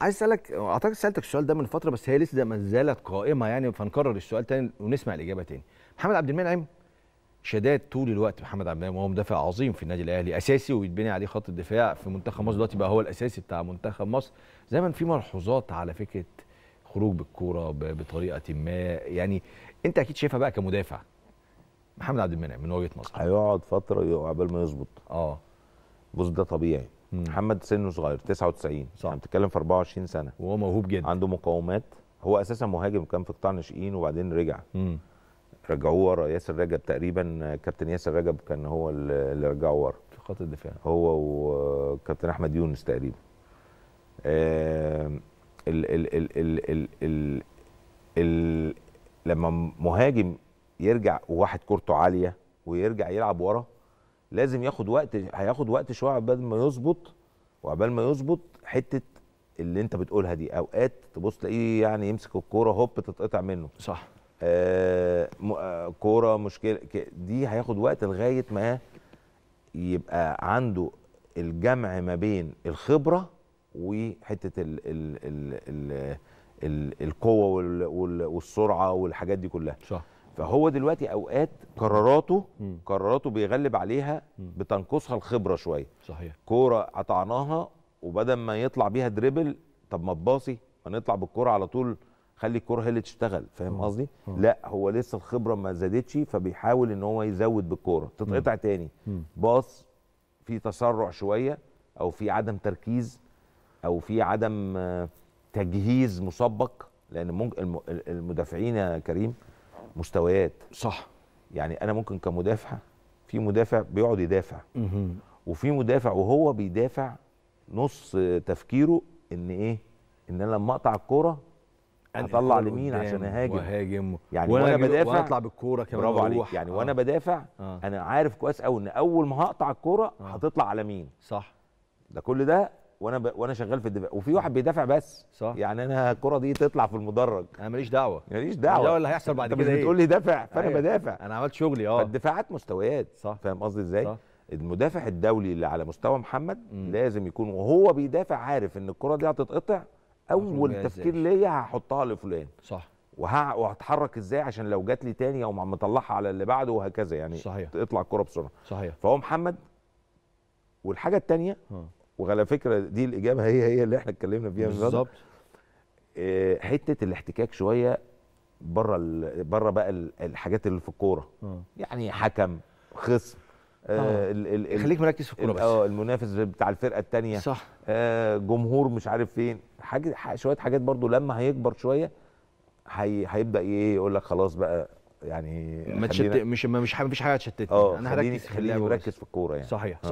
عايز اسالك اعتقد سالتك السؤال ده من فتره بس هي لسه ما زالت قائمه يعني فنكرر السؤال تاني ونسمع الاجابه تاني محمد عبد المنعم شداد طول الوقت محمد عبد المنعم وهو مدافع عظيم في النادي الاهلي اساسي ويتبني عليه خط الدفاع في منتخب مصر دلوقتي بقى هو الاساسي بتاع منتخب مصر ما في ملحوظات على فكره خروج بالكوره بطريقه ما يعني انت اكيد شايفها بقى كمدافع محمد عبد المنعم من وجهه نظرك هيقعد فتره عقبال ما يظبط اه بص ده طبيعي مم. محمد سنه صغير 99 صح يعني بتتكلم في 24 سنه وهو موهوب جدا عنده مقاومات هو اساسا مهاجم كان في قطاع ناشئين وبعدين رجع مم. رجعوه ورا ياسر رجب تقريبا كابتن ياسر رجب كان هو اللي رجعه ورا في خط الدفاع هو وكابتن احمد يونس تقريبا ال ال ال ال ال ال ال لما مهاجم يرجع وواحد كورته عاليه ويرجع يلعب ورا لازم ياخد وقت هياخد وقت شويه عقبال ما يظبط وعقبال ما يظبط حته اللي انت بتقولها دي اوقات تبص تلاقيه يعني يمسك الكوره هوب تتقطع منه صح آه, آه، كوره مشكله دي هياخد وقت لغايه ما يبقى عنده الجمع ما بين الخبره وحته ال ال ال ال القوه والسرعه والحاجات دي كلها صح فهو دلوقتي اوقات قراراته قراراته بيغلب عليها بتنقصها الخبره شويه صحيح كوره قطعناها وبدل ما يطلع بيها دريبل طب ما تباصي ونطلع بالكوره على طول خلي الكوره هي اللي تشتغل فاهم قصدي لا هو لسه الخبره ما زادتش فبيحاول ان هو يزود بالكوره تتقطع تاني مم. باص في تسرع شويه او في عدم تركيز او في عدم تجهيز مسبق لان ممكن المدافعين يا كريم مستويات صح يعني انا ممكن كمدافع في مدافع بيقعد يدافع مه. وفي مدافع وهو بيدافع نص تفكيره ان ايه ان انا لما اقطع الكوره هطلع لمين عشان اهاجم وهاجم يعني وانا بدافع اطلع بالكوره كمان برافو عليك يعني آه. وانا بدافع آه. انا عارف كويس قوي ان اول ما هقطع الكوره آه. هتطلع على مين صح ده كل ده وانا ب... وانا شغال في الدفاع وفي واحد بيدافع بس صح يعني انا الكره دي تطلع في المدرج انا ماليش دعوه ماليش دعوه اللي هيحصل بعد كده إيه؟ بتقول لي دافع فانا أيه. بدافع انا عملت شغلي اه فالدفاعات مستويات صح فاهم قصدي ازاي؟ المدافع الدولي اللي على مستوى محمد م. لازم يكون وهو بيدافع عارف ان الكره دي هتتقطع اول تفكير ليا هحطها لفلان صح وه... وهتحرك ازاي عشان لو جات لي تاني او مطلعها على اللي بعده وهكذا يعني صحيح تطلع الكره بسرعه صحيح فهو محمد والحاجه الثانيه وعلى فكره دي الاجابه هي هي اللي احنا اتكلمنا فيها بالظبط آه، حته الاحتكاك شويه بره بره بقى الحاجات اللي في الكوره آه. يعني حكم خصم آه خليك مركز في الكوره بس اه المنافس بتاع الفرقه الثانيه صح آه جمهور مش عارف فين حاجه شويه حاجات برضو لما هيكبر شويه هي هيبدا ايه يقول لك خلاص بقى يعني ما تشتت مش ما مش مفيش حاجه تشتتني آه، انا هركز خليني مركز في الكوره يعني صحيح صحيح